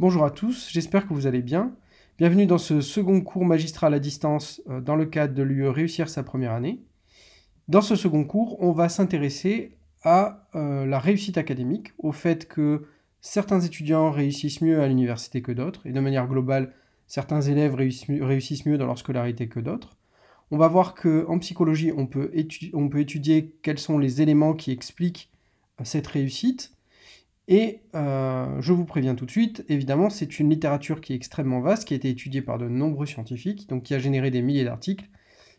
Bonjour à tous, j'espère que vous allez bien. Bienvenue dans ce second cours magistral à distance euh, dans le cadre de l'UE Réussir sa première année. Dans ce second cours, on va s'intéresser à euh, la réussite académique, au fait que certains étudiants réussissent mieux à l'université que d'autres, et de manière globale, certains élèves réussissent mieux dans leur scolarité que d'autres. On va voir qu'en psychologie, on peut étudier quels sont les éléments qui expliquent euh, cette réussite, et euh, je vous préviens tout de suite, évidemment, c'est une littérature qui est extrêmement vaste, qui a été étudiée par de nombreux scientifiques, donc qui a généré des milliers d'articles.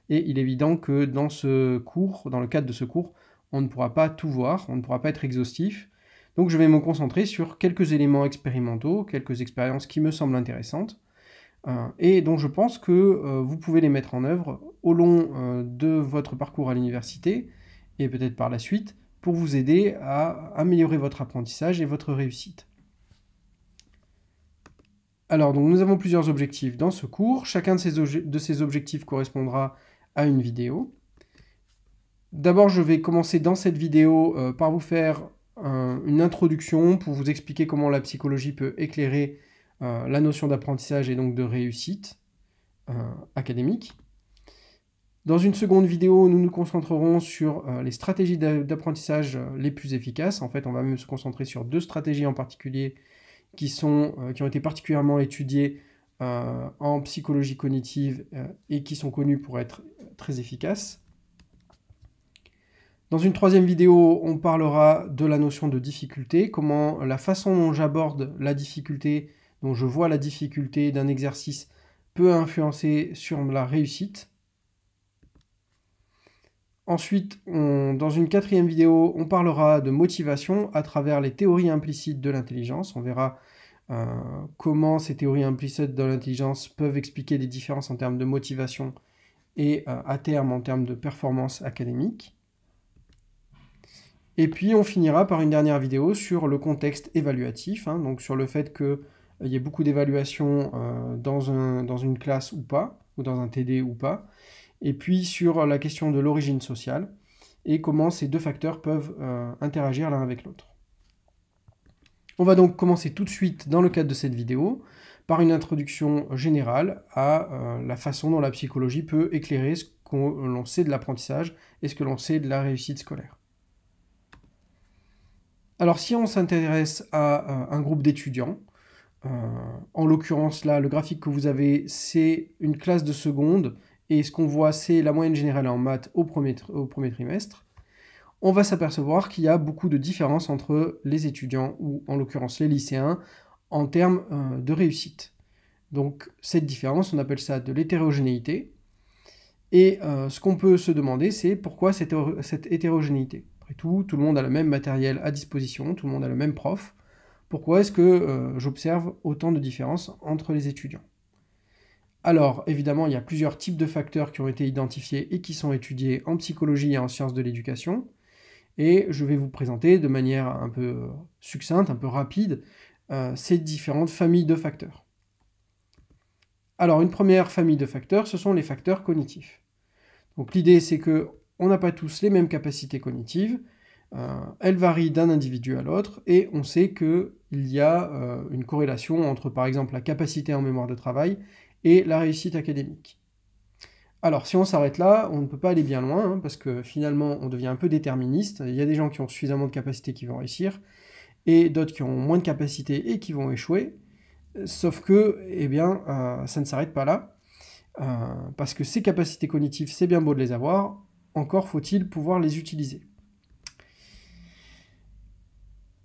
Et il est évident que dans ce cours, dans le cadre de ce cours, on ne pourra pas tout voir, on ne pourra pas être exhaustif. Donc je vais me concentrer sur quelques éléments expérimentaux, quelques expériences qui me semblent intéressantes, euh, et dont je pense que euh, vous pouvez les mettre en œuvre au long de votre parcours à l'université, et peut-être par la suite, pour vous aider à améliorer votre apprentissage et votre réussite. Alors, donc, nous avons plusieurs objectifs dans ce cours. Chacun de ces, de ces objectifs correspondra à une vidéo. D'abord, je vais commencer dans cette vidéo euh, par vous faire une introduction pour vous expliquer comment la psychologie peut éclairer euh, la notion d'apprentissage et donc de réussite euh, académique. Dans une seconde vidéo, nous nous concentrerons sur euh, les stratégies d'apprentissage euh, les plus efficaces. En fait, on va même se concentrer sur deux stratégies en particulier qui, euh, qui ont été particulièrement étudiées en psychologie cognitive et qui sont connues pour être très efficaces. Dans une troisième vidéo, on parlera de la notion de difficulté, comment la façon dont j'aborde la difficulté, dont je vois la difficulté d'un exercice peut influencer sur la réussite. Ensuite, dans une quatrième vidéo, on parlera de motivation à travers les théories implicites de l'intelligence. On verra euh, comment ces théories implicites de l'intelligence peuvent expliquer des différences en termes de motivation et euh, à terme en termes de performance académique. Et puis on finira par une dernière vidéo sur le contexte évaluatif, hein, donc sur le fait qu'il euh, y ait beaucoup d'évaluations dans une classe ou pas, ou dans un TD ou pas, et puis sur la question de l'origine sociale, et comment ces deux facteurs peuvent euh, interagir l'un avec l'autre. On va donc commencer tout de suite dans le cadre de cette vidéo par une introduction générale à euh, la façon dont la psychologie peut éclairer ce que l'on sait de l'apprentissage et ce que l'on sait de la réussite scolaire. Alors si on s'intéresse à euh, un groupe d'étudiants, en l'occurrence là le graphique que vous avez c'est une classe de seconde et ce qu'on voit, c'est la moyenne générale en maths au premier, trimestre, on va s'apercevoir qu'il y a beaucoup de différences entre les étudiants, ou en l'occurrence les lycéens, en termes euh, de réussite. Donc cette différence, on appelle ça de l'hétérogénéité. Et euh, ce qu'on peut se demander, c'est pourquoi cette, hétérogénéité Après tout, tout le monde a le même matériel à disposition, tout le monde a le même prof. Pourquoi est-ce que euh, j'observe autant de différences entre les étudiants alors, évidemment, il y a plusieurs types de facteurs qui ont été identifiés et qui sont étudiés en psychologie et en sciences de l'éducation. Et je vais vous présenter de manière un peu succincte, un peu rapide, euh, ces différentes familles de facteurs. Alors, une première famille de facteurs, ce sont les facteurs cognitifs. Donc, l'idée, c'est qu'on on n'a pas tous les mêmes capacités cognitives. Euh, elles varient d'un individu à l'autre et on sait qu'il y a euh, une corrélation entre, par exemple, la capacité en mémoire de travail et la réussite académique. Alors si on s'arrête là, on ne peut pas aller bien loin, hein, parce que finalement on devient un peu déterministe, il y a des gens qui ont suffisamment de capacités qui vont réussir, et d'autres qui ont moins de capacités et qui vont échouer, sauf que, eh bien, euh, ça ne s'arrête pas là, euh, parce que ces capacités cognitives, c'est bien beau de les avoir, encore faut-il pouvoir les utiliser.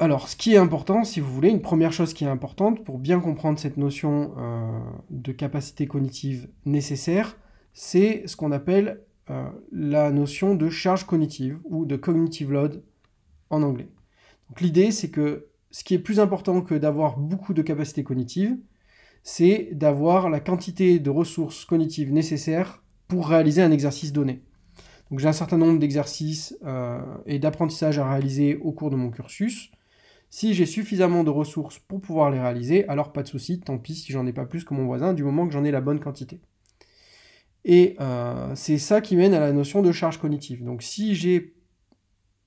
Alors, ce qui est important, si vous voulez, une première chose qui est importante pour bien comprendre cette notion euh, de capacité cognitive nécessaire, c'est ce qu'on appelle euh, la notion de charge cognitive ou de cognitive load en anglais. Donc, l'idée, c'est que ce qui est plus important que d'avoir beaucoup de capacité cognitive, c'est d'avoir la quantité de ressources cognitives nécessaires pour réaliser un exercice donné. Donc, j'ai un certain nombre d'exercices euh, et d'apprentissages à réaliser au cours de mon cursus si j'ai suffisamment de ressources pour pouvoir les réaliser, alors pas de souci, tant pis si j'en ai pas plus que mon voisin, du moment que j'en ai la bonne quantité. Et euh, c'est ça qui mène à la notion de charge cognitive. Donc si j'ai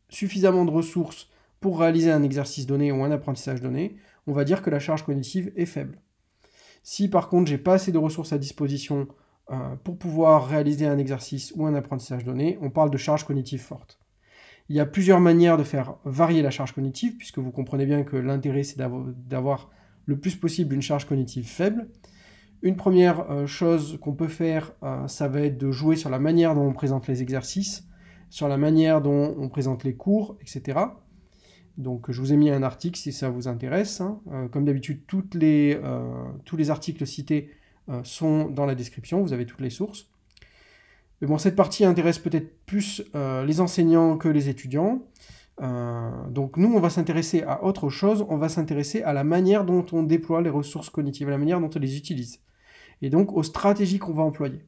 suffisamment de ressources pour réaliser un exercice donné ou un apprentissage donné, on va dire que la charge cognitive est faible. Si par contre j'ai pas assez de ressources à disposition euh, pour pouvoir réaliser un exercice ou un apprentissage donné, on parle de charge cognitive forte. Il y a plusieurs manières de faire varier la charge cognitive, puisque vous comprenez bien que l'intérêt, c'est d'avoir le plus possible une charge cognitive faible. Une première euh, chose qu'on peut faire, euh, ça va être de jouer sur la manière dont on présente les exercices, sur la manière dont on présente les cours, etc. Donc je vous ai mis un article si ça vous intéresse. Hein. Euh, comme d'habitude, tous les articles cités sont dans la description, vous avez toutes les sources. Mais bon, cette partie intéresse peut-être plus euh, les enseignants que les étudiants. Euh, donc nous, on va s'intéresser à autre chose, on va s'intéresser à la manière dont on déploie les ressources cognitives, à la manière dont on les utilise, et donc aux stratégies qu'on va employer.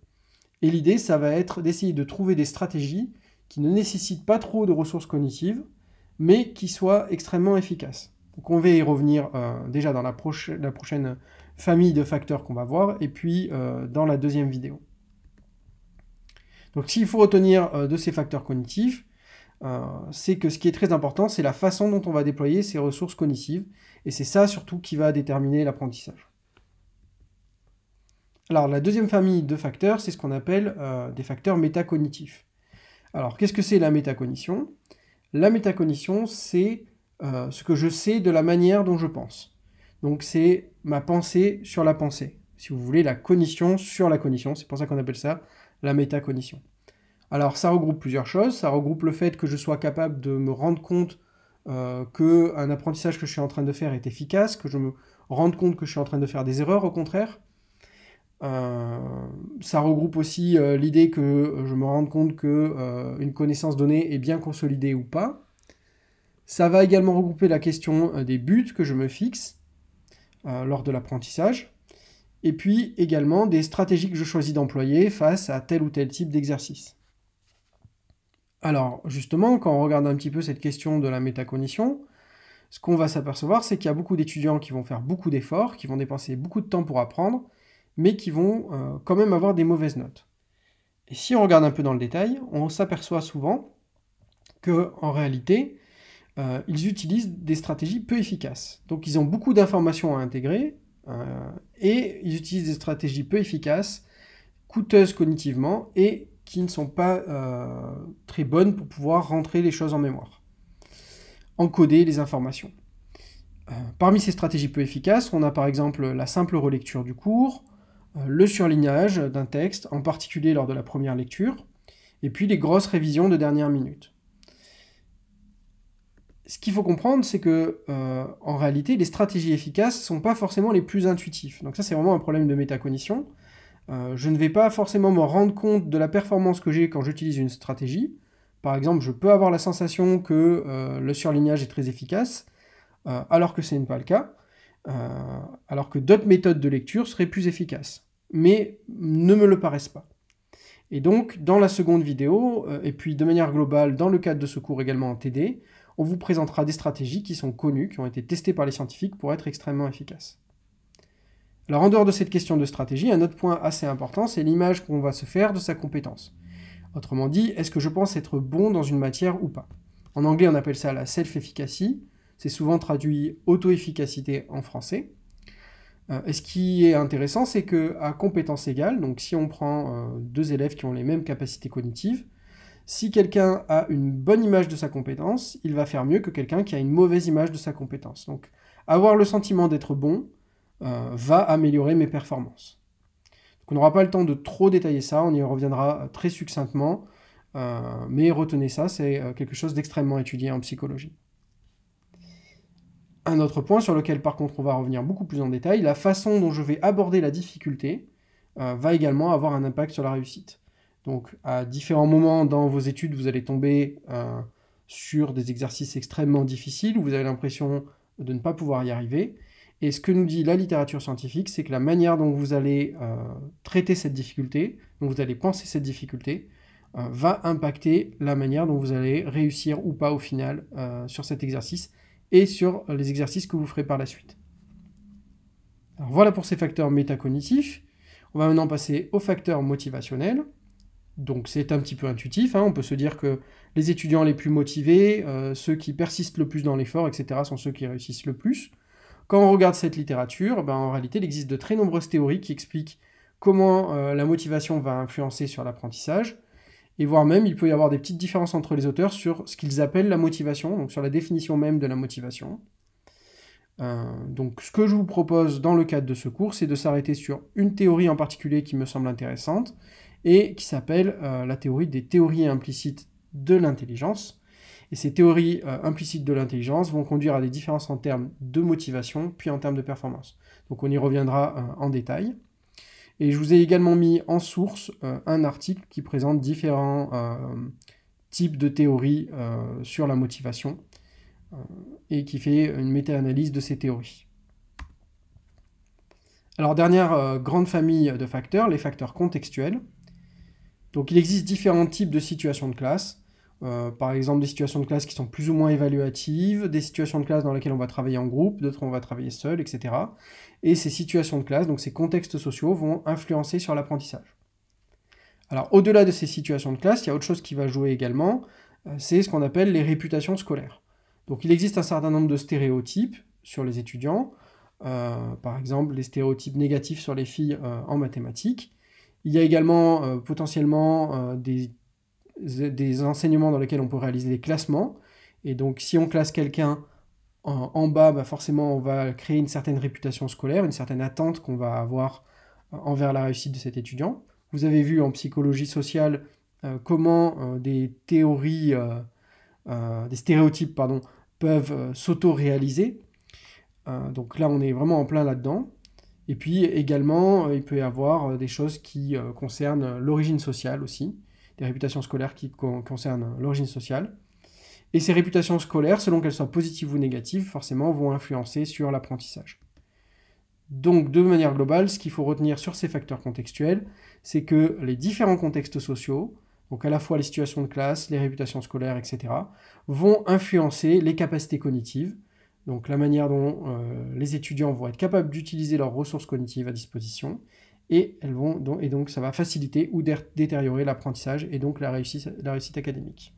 Et l'idée, ça va être d'essayer de trouver des stratégies qui ne nécessitent pas trop de ressources cognitives, mais qui soient extrêmement efficaces. Donc on va y revenir euh, déjà dans la, prochaine famille de facteurs qu'on va voir, et puis dans la deuxième vidéo. Donc s'il faut retenir euh, de ces facteurs cognitifs, euh, c'est que ce qui est très important, c'est la façon dont on va déployer ces ressources cognitives, et c'est ça surtout qui va déterminer l'apprentissage. Alors la deuxième famille de facteurs, c'est ce qu'on appelle euh, des facteurs métacognitifs. Alors qu'est-ce que c'est la métacognition La métacognition, c'est ce que je sais de la manière dont je pense. Donc c'est ma pensée sur la pensée. Si vous voulez, la cognition sur la cognition, c'est pour ça qu'on appelle ça la métacognition. Alors ça regroupe plusieurs choses, ça regroupe le fait que je sois capable de me rendre compte qu'un euh, que un apprentissage que je suis en train de faire est efficace, que je me rende compte que je suis en train de faire des erreurs au contraire. Euh, ça regroupe aussi euh, l'idée que je me rende compte que une connaissance donnée est bien consolidée ou pas. Ça va également regrouper la question des buts que je me fixe lors de l'apprentissage et puis également des stratégies que je choisis d'employer face à tel ou tel type d'exercice. Alors justement, quand on regarde un petit peu cette question de la métacognition, ce qu'on va s'apercevoir, c'est qu'il y a beaucoup d'étudiants qui vont faire beaucoup d'efforts, qui vont dépenser beaucoup de temps pour apprendre, mais qui vont euh, quand même avoir des mauvaises notes. Et si on regarde un peu dans le détail, on s'aperçoit souvent que en réalité, euh, ils utilisent des stratégies peu efficaces. Donc ils ont beaucoup d'informations à intégrer, euh, et ils utilisent des stratégies peu efficaces, coûteuses cognitivement et qui ne sont pas euh, très bonnes pour pouvoir rentrer les choses en mémoire, encoder les informations. Euh, parmi ces stratégies peu efficaces, on a par exemple la simple relecture du cours, le surlignage d'un texte, en particulier lors de la première lecture, et puis les grosses révisions de dernière minute ce qu'il faut comprendre, c'est que euh, en réalité, les stratégies efficaces ne sont pas forcément les plus intuitives. Donc ça, c'est vraiment un problème de métacognition. Euh, je ne vais pas forcément me rendre compte de la performance que j'ai quand j'utilise une stratégie. Par exemple, je peux avoir la sensation que euh, le surlignage est très efficace, alors que ce n'est pas le cas, alors que d'autres méthodes de lecture seraient plus efficaces, mais ne me le paraissent pas. Et donc, dans la seconde vidéo, et puis de manière globale, dans le cadre de ce cours également en TD, on vous présentera des stratégies qui sont connues, qui ont été testées par les scientifiques pour être extrêmement efficaces. Alors en dehors de cette question de stratégie, un autre point assez important, c'est l'image qu'on va se faire de sa compétence. Autrement dit, est-ce que je pense être bon dans une matière ou pas En anglais, on appelle ça la self-efficacy, c'est souvent traduit auto-efficacité en français. Euh, et ce qui est intéressant, c'est que à compétence égale, donc si on prend euh, deux élèves qui ont les mêmes capacités cognitives, si quelqu'un a une bonne image de sa compétence, il va faire mieux que quelqu'un qui a une mauvaise image de sa compétence. Donc avoir le sentiment d'être bon euh, va améliorer mes performances. Donc, on n'aura pas le temps de trop détailler ça, on y reviendra euh, très succinctement, euh, mais retenez ça, c'est quelque chose d'extrêmement étudié en psychologie. Un autre point sur lequel par contre on va revenir beaucoup plus en détail, la façon dont je vais aborder la difficulté va également avoir un impact sur la réussite. Donc à différents moments dans vos études, vous allez tomber euh, sur des exercices extrêmement difficiles où vous avez l'impression de ne pas pouvoir y arriver. Et ce que nous dit la littérature scientifique, c'est que la manière dont vous allez euh, traiter cette difficulté, dont vous allez penser cette difficulté, euh, va impacter la manière dont vous allez réussir ou pas au final sur cet exercice et sur les exercices que vous ferez par la suite. voilà pour ces facteurs métacognitifs. On va maintenant passer aux facteurs motivationnels. Donc c'est un petit peu intuitif, hein. on peut se dire que les étudiants les plus motivés, euh, ceux qui persistent le plus dans l'effort, etc., sont ceux qui réussissent le plus. Quand on regarde cette littérature, ben, en réalité, il existe de très nombreuses théories qui expliquent comment euh, la motivation va influencer sur l'apprentissage, et voire même il peut y avoir des petites différences entre les auteurs sur ce qu'ils appellent la motivation, donc sur la définition même de la motivation. Euh, donc ce que je vous propose dans le cadre de ce cours, c'est de s'arrêter sur une théorie en particulier qui me semble intéressante, et qui s'appelle euh, la théorie des théories implicites de l'intelligence. Et ces théories euh, implicites de l'intelligence vont conduire à des différences en termes de motivation, puis en termes de performance. Donc on y reviendra euh, en détail. Et je vous ai également mis en source un article qui présente différents types de théories sur la motivation et qui fait une méta-analyse de ces théories. Alors dernière grande famille de facteurs, les facteurs contextuels. Donc il existe différents types de situations de classe. Euh, par exemple, des situations de classe qui sont plus ou moins évaluatives, des situations de classe dans lesquelles on va travailler en groupe, d'autres on va travailler seul, etc. Et ces situations de classe, donc ces contextes sociaux, vont influencer sur l'apprentissage. Alors, au-delà de ces situations de classe, il y a autre chose qui va jouer également, euh, c'est ce qu'on appelle les réputations scolaires. Donc, il existe un certain nombre de stéréotypes sur les étudiants, euh, par exemple les stéréotypes négatifs sur les filles en mathématiques, il y a également euh, potentiellement euh, des, enseignements dans lesquels on peut réaliser des classements. Et donc, si on classe quelqu'un en, bas, bah, forcément, on va créer une certaine réputation scolaire, une certaine attente qu'on va avoir euh, envers la réussite de cet étudiant. Vous avez vu en psychologie sociale comment des théories, des stéréotypes, pardon, peuvent s'auto-réaliser. donc là, on est vraiment en plein là-dedans. Et puis également, euh, il peut y avoir euh, des choses qui euh, concernent l'origine sociale aussi, des réputations scolaires qui concernent l'origine sociale. Et ces réputations scolaires, selon qu'elles soient positives ou négatives, forcément vont influencer sur l'apprentissage. Donc de manière globale, ce qu'il faut retenir sur ces facteurs contextuels, c'est que les différents contextes sociaux, donc à la fois les situations de classe, les réputations scolaires, etc., vont influencer les capacités cognitives, donc la manière dont euh, les étudiants vont être capables d'utiliser leurs ressources cognitives à disposition, et, elles vont, et donc ça va faciliter ou détériorer l'apprentissage et donc la réussite académique.